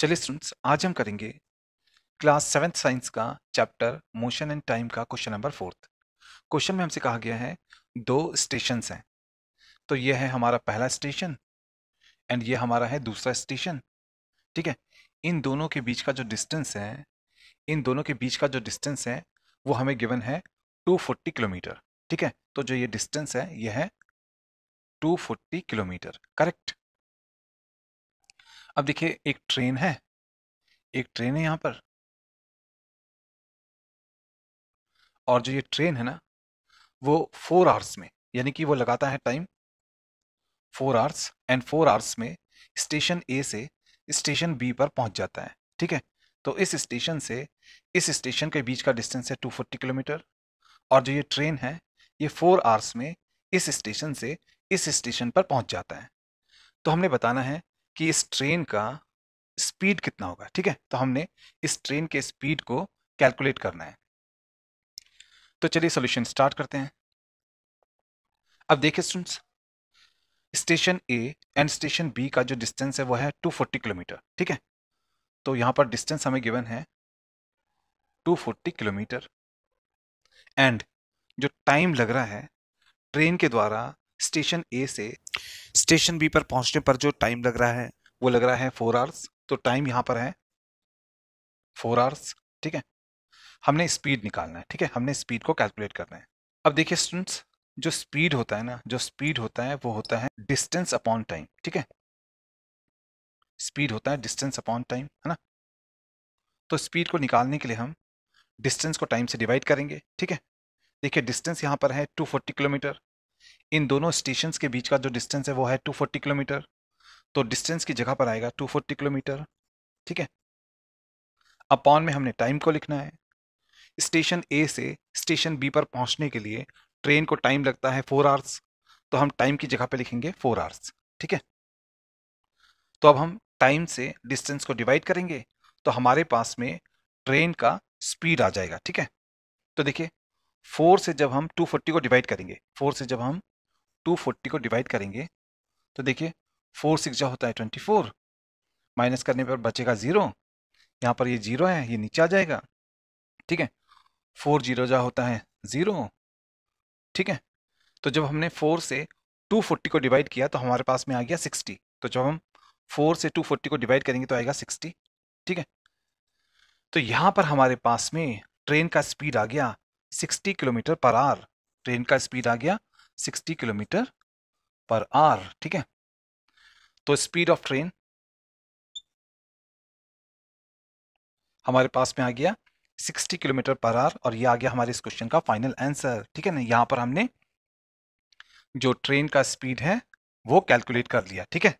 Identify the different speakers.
Speaker 1: चलिए स्टूडेंट्स आज हम करेंगे क्लास सेवेंथ साइंस का चैप्टर मोशन एंड टाइम का क्वेश्चन नंबर फोर्थ क्वेश्चन में हमसे कहा गया है दो स्टेशन हैं तो यह है हमारा पहला स्टेशन एंड ये हमारा है दूसरा स्टेशन ठीक है इन दोनों के बीच का जो डिस्टेंस है इन दोनों के बीच का जो डिस्टेंस है वो हमें गिवन है 240 किलोमीटर ठीक है तो जो ये डिस्टेंस है यह है 240 किलोमीटर करेक्ट अब देखिए एक ट्रेन है एक ट्रेन है यहाँ पर और जो ये ट्रेन है ना वो फोर आवर्स में यानी कि वो लगाता है time four hours and four hours में स्टेशन ए से स्टेशन बी पर पहुंच जाता है ठीक है तो इस स्टेशन से इस स्टेशन के बीच का डिस्टेंस है टू फोर्टी किलोमीटर और जो ये ट्रेन है ये फोर आवर्स में इस स्टेशन से इस स्टेशन पर पहुंच जाता है तो हमने बताना है कि इस ट्रेन का स्पीड कितना होगा ठीक है तो हमने इस ट्रेन के स्पीड को कैलकुलेट करना है तो चलिए सॉल्यूशन स्टार्ट करते हैं अब देखिए students station A and station B का जो डिस्टेंस है वो है 240 किलोमीटर ठीक है तो यहां पर डिस्टेंस हमें गिवन है 240 किलोमीटर एंड जो टाइम लग रहा है ट्रेन के द्वारा स्टेशन ए से स्टेशन बी पर पहुंचने पर जो टाइम लग रहा है वो लग रहा है फोर आवर्स तो टाइम यहाँ पर है फोर आवर्स ठीक है हमने स्पीड निकालना है ठीक है हमने स्पीड को कैलकुलेट करना है अब देखिए स्टूडेंट्स जो स्पीड होता है ना जो स्पीड होता है वो होता है डिस्टेंस अपॉन टाइम ठीक है स्पीड होता है डिस्टेंस अपॉन टाइम है ना तो स्पीड को निकालने के लिए हम डिस्टेंस को टाइम से डिवाइड करेंगे ठीक है देखिए डिस्टेंस यहाँ पर है 240 किलोमीटर इन दोनों स्टेशन के बीच का जो डिस्टेंस है वो है फोर्टी किलोमीटर तो डिस्टेंस की जगह पर आएगा फोर्टी किलोमीटर ठीक है अपॉन में हमने टाइम को लिखना है स्टेशन ए से स्टेशन बी पर पहुंचने के लिए ट्रेन को टाइम लगता है फोर आवर्स तो हम टाइम की जगह पे लिखेंगे फोर आवर्स ठीक है तो अब हम टाइम से डिस्टेंस को डिवाइड करेंगे तो हमारे पास में ट्रेन का स्पीड आ जाएगा ठीक है तो देखिए फोर से जब हम टू फोर्टी को डिवाइड करेंगे फोर से जब हम 240 को डिवाइड करेंगे तो देखिए फोर सिक्स जो होता है 24 माइनस करने पर बचेगा ज़ीरो यहाँ पर ये जीरो है ये नीचे आ जाएगा ठीक है फोर जीरो जो होता है ज़ीरो ठीक है तो जब हमने फोर से 240 को डिवाइड किया तो हमारे पास में आ गया 60 तो जब हम फोर से 240 को डिवाइड करेंगे तो आएगा 60 ठीक है तो यहाँ पर हमारे पास में ट्रेन का स्पीड आ गया sixty kilometer per hour train का स्पीड आ गया 60 किलोमीटर पर आर ठीक है तो स्पीड ऑफ ट्रेन हमारे पास में आ गया 60 किलोमीटर पर आर और ये आ गया हमारे इस क्वेश्चन का फाइनल आंसर ठीक है ना यहां पर हमने जो ट्रेन का स्पीड है वो कैलकुलेट कर लिया ठीक है